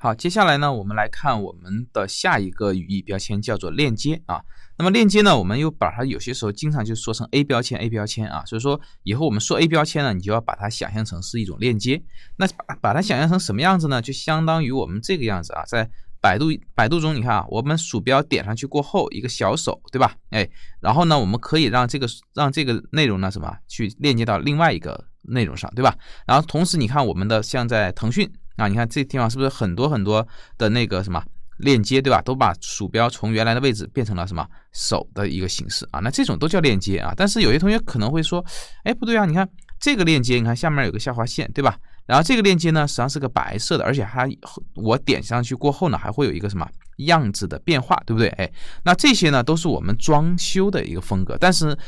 好，接下来呢，我们来看我们的下一个语义标签叫做链接啊。那么链接呢，我们又把它有些时候经常就说成 A 标签，A 标签啊。所以说以后我们说 A 标签呢，你就要把它想象成是一种链接。那把它想象成什么样子呢？就相当于我们这个样子啊，在百度百度中，你看啊，我们鼠标点上去过后，一个小手，对吧？哎，然后呢，我们可以让这个让这个内容呢什么去链接到另外一个内容上，对吧？然后同时你看我们的像在腾讯。啊，你看这地方是不是很多很多的那个什么链接，对吧？都把鼠标从原来的位置变成了什么手的一个形式啊？那这种都叫链接啊。但是有些同学可能会说，哎，不对啊！你看这个链接，你看下面有个下划线，对吧？然后这个链接呢，实际上是个白色的，而且还我点上去过后呢，还会有一个什么样子的变化，对不对？哎，那这些呢，都是我们装修的一个风格。但是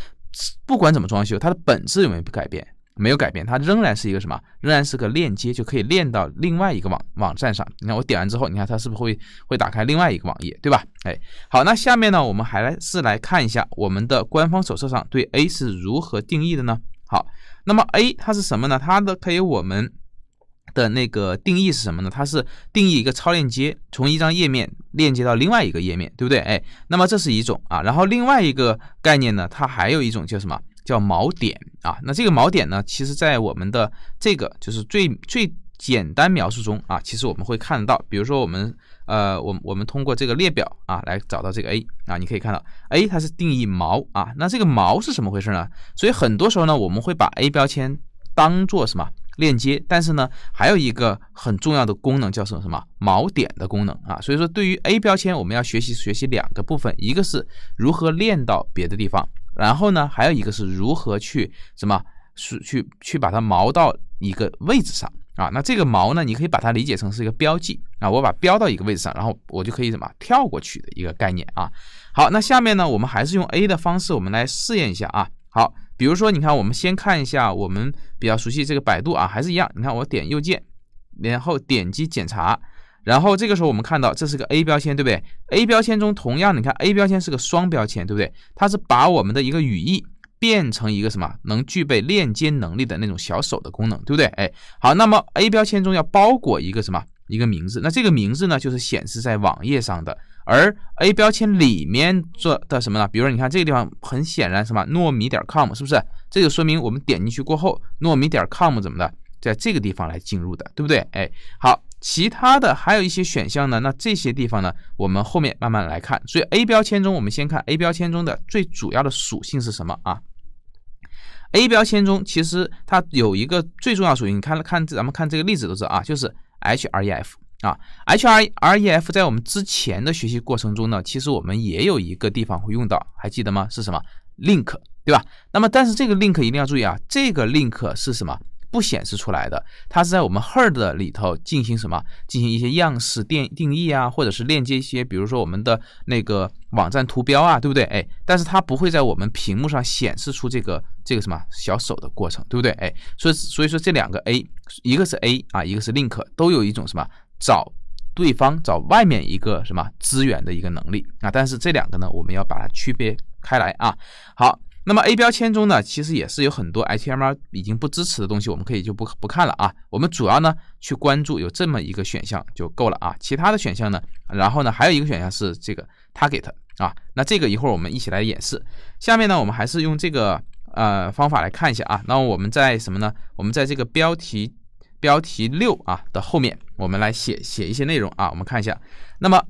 不管怎么装修，它的本质有没有改变？没有改变，它仍然是一个什么？仍然是个链接，就可以链到另外一个网网站上。你看我点完之后，你看它是不是会会打开另外一个网页，对吧？哎，好，那下面呢，我们还来是来看一下我们的官方手册上对 A 是如何定义的呢？好，那么 A 它是什么呢？它的它以我们的那个定义是什么呢？它是定义一个超链接，从一张页面链接到另外一个页面，对不对？哎，那么这是一种啊，然后另外一个概念呢，它还有一种叫什么？叫锚点啊，那这个锚点呢，其实，在我们的这个就是最最简单描述中啊，其实我们会看得到，比如说我们呃，我我们通过这个列表啊来找到这个 A 啊，你可以看到 A 它是定义锚啊，那这个锚是什么回事呢？所以很多时候呢，我们会把 A 标签当做什么链接，但是呢，还有一个很重要的功能叫什么什么锚点的功能啊，所以说对于 A 标签，我们要学习学习两个部分，一个是如何链到别的地方。然后呢，还有一个是如何去什么，是去去把它锚到一个位置上啊？那这个锚呢，你可以把它理解成是一个标记啊，我把标到一个位置上，然后我就可以什么跳过去的一个概念啊。好，那下面呢，我们还是用 A 的方式，我们来试验一下啊。好，比如说你看，我们先看一下我们比较熟悉这个百度啊，还是一样，你看我点右键，然后点击检查。然后这个时候我们看到这是个 A 标签，对不对？A 标签中同样，你看 A 标签是个双标签，对不对？它是把我们的一个语义变成一个什么，能具备链接能力的那种小手的功能，对不对？哎，好，那么 A 标签中要包裹一个什么？一个名字。那这个名字呢，就是显示在网页上的。而 A 标签里面做的什么呢？比如你看这个地方，很显然什么糯米点 com 是不是？这就说明我们点进去过后，糯米点 com 怎么的，在这个地方来进入的，对不对？哎，好。其他的还有一些选项呢，那这些地方呢，我们后面慢慢来看。所以 a 标签中，我们先看 a 标签中的最主要的属性是什么啊？a 标签中其实它有一个最重要属性，你看了看咱们看这个例子都是啊，就是 href 啊，href 在我们之前的学习过程中呢，其实我们也有一个地方会用到，还记得吗？是什么 link 对吧？那么但是这个 link 一定要注意啊，这个 link 是什么？不显示出来的，它是在我们 h e r d 里头进行什么，进行一些样式定定义啊，或者是链接一些，比如说我们的那个网站图标啊，对不对？哎，但是它不会在我们屏幕上显示出这个这个什么小手的过程，对不对？哎，所以所以说这两个 a 一个是 a 啊，一个是 link，都有一种什么找对方、找外面一个什么资源的一个能力啊。但是这两个呢，我们要把它区别开来啊。好。那么 A 标签中呢，其实也是有很多 HTML 已经不支持的东西，我们可以就不不看了啊。我们主要呢去关注有这么一个选项就够了啊。其他的选项呢，然后呢还有一个选项是这个 target 啊。那这个一会儿我们一起来演示。下面呢，我们还是用这个呃方法来看一下啊。那我们在什么呢？我们在这个标题标题六啊的后面，我们来写写一些内容啊。我们看一下，那么。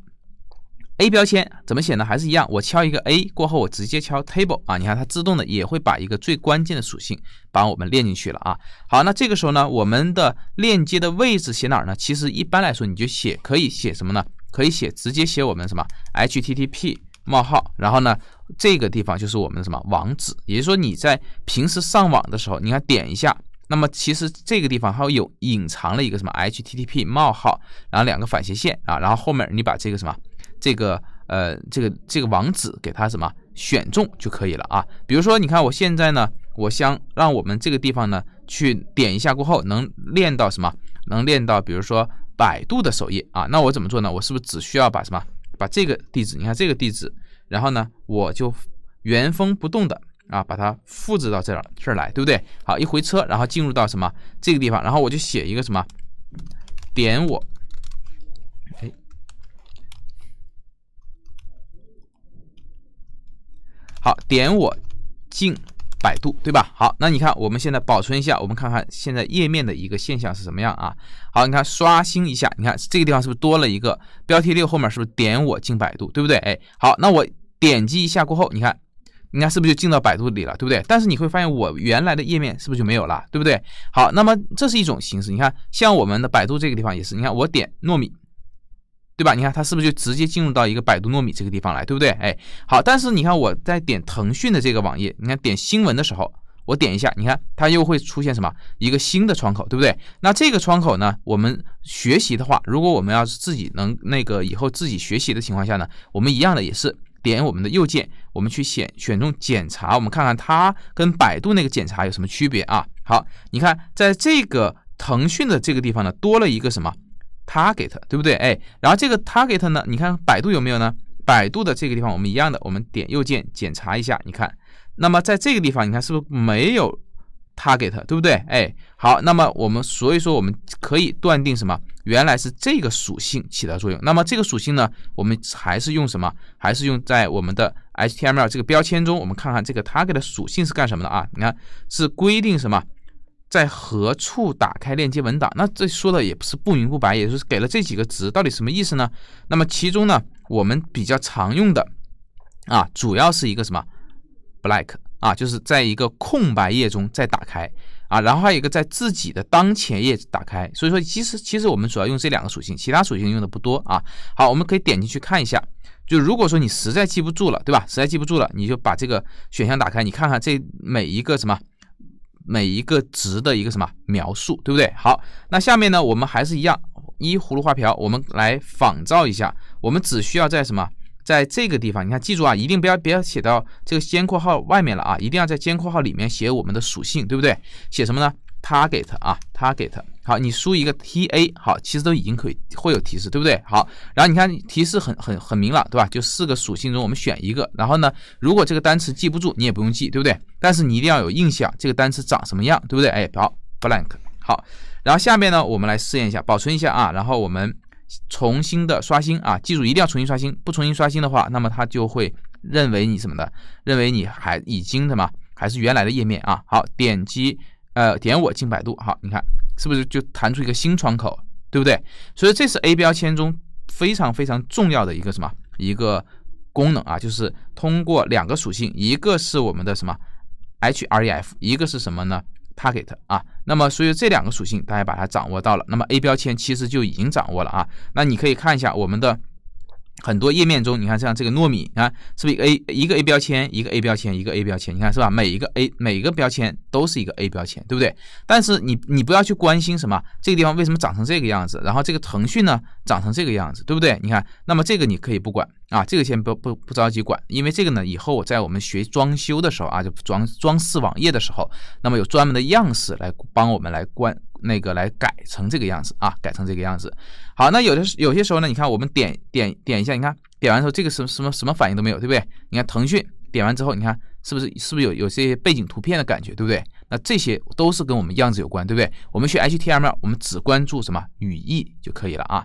A 标签怎么写呢？还是一样，我敲一个 A 过后，我直接敲 table 啊，你看它自动的也会把一个最关键的属性把我们链进去了啊。好，那这个时候呢，我们的链接的位置写哪儿呢？其实一般来说，你就写可以写什么呢？可以写直接写我们什么 HTTP 冒号，然后呢，这个地方就是我们的什么网址，也就是说你在平时上网的时候，你看点一下，那么其实这个地方还有隐藏了一个什么 HTTP 冒号，然后两个反斜线啊，然后后面你把这个什么。这个呃，这个这个网址给它什么选中就可以了啊。比如说，你看我现在呢，我想让我们这个地方呢去点一下过后，能练到什么？能练到比如说百度的首页啊。那我怎么做呢？我是不是只需要把什么把这个地址？你看这个地址，然后呢，我就原封不动的啊把它复制到这儿这儿来，对不对？好，一回车，然后进入到什么这个地方，然后我就写一个什么点我。好，点我进百度，对吧？好，那你看，我们现在保存一下，我们看看现在页面的一个现象是什么样啊？好，你看刷新一下，你看这个地方是不是多了一个标题六后面是不是点我进百度，对不对？哎，好，那我点击一下过后，你看，你看是不是就进到百度里了，对不对？但是你会发现我原来的页面是不是就没有了，对不对？好，那么这是一种形式，你看，像我们的百度这个地方也是，你看我点糯米。对吧？你看它是不是就直接进入到一个百度糯米这个地方来，对不对？哎，好。但是你看我在点腾讯的这个网页，你看点新闻的时候，我点一下，你看它又会出现什么一个新的窗口，对不对？那这个窗口呢，我们学习的话，如果我们要是自己能那个以后自己学习的情况下呢，我们一样的也是点我们的右键，我们去选选中检查，我们看看它跟百度那个检查有什么区别啊？好，你看在这个腾讯的这个地方呢，多了一个什么？target 对不对？哎，然后这个 target 呢？你看百度有没有呢？百度的这个地方我们一样的，我们点右键检查一下，你看，那么在这个地方你看是不是没有 target，对不对？哎，好，那么我们所以说我们可以断定什么？原来是这个属性起到作用。那么这个属性呢，我们还是用什么？还是用在我们的 HTML 这个标签中，我们看看这个 target 属性是干什么的啊？你看是规定什么？在何处打开链接文档？那这说的也不是不明不白，也就是给了这几个值，到底什么意思呢？那么其中呢，我们比较常用的啊，主要是一个什么 black 啊，就是在一个空白页中再打开啊，然后还有一个在自己的当前页打开。所以说，其实其实我们主要用这两个属性，其他属性用的不多啊。好，我们可以点进去看一下。就如果说你实在记不住了，对吧？实在记不住了，你就把这个选项打开，你看看这每一个什么。每一个值的一个什么描述，对不对？好，那下面呢，我们还是一样依葫芦画瓢，我们来仿造一下。我们只需要在什么，在这个地方，你看，记住啊，一定不要不要写到这个尖括号外面了啊，一定要在尖括号里面写我们的属性，对不对？写什么呢？Target 啊，Target，好，你输一个 ta，好，其实都已经可以会有提示，对不对？好，然后你看提示很很很明了，对吧？就四个属性中我们选一个，然后呢，如果这个单词记不住，你也不用记，对不对？但是你一定要有印象，这个单词长什么样，对不对？哎，好，blank，好，然后下面呢，我们来试验一下，保存一下啊，然后我们重新的刷新啊，记住一定要重新刷新，不重新刷新的话，那么它就会认为你什么的，认为你还已经什么，还是原来的页面啊。好，点击。呃，点我进百度，好，你看是不是就弹出一个新窗口，对不对？所以这是 A 标签中非常非常重要的一个什么一个功能啊，就是通过两个属性，一个是我们的什么 href，一个是什么呢 target 啊。那么所以这两个属性大家把它掌握到了，那么 A 标签其实就已经掌握了啊。那你可以看一下我们的。很多页面中，你看像这个糯米你看是不是 a 一个 a 标签，一个 a 标签，一个 a 标签？你看是吧？每一个 a 每一个标签都是一个 a 标签，对不对？但是你你不要去关心什么这个地方为什么长成这个样子，然后这个腾讯呢长成这个样子，对不对？你看，那么这个你可以不管啊，这个先不不不着急管，因为这个呢，以后我在我们学装修的时候啊，就装装饰网页的时候，那么有专门的样式来帮我们来关那个来改成这个样子啊，改成这个样子。好，那有的有些时候呢，你看我们点点点一下，你看点完之后，这个什么什么什么反应都没有，对不对？你看腾讯点完之后，你看是不是是不是有有些背景图片的感觉，对不对？那这些都是跟我们样子有关，对不对？我们学 HTML，我们只关注什么语义就可以了啊。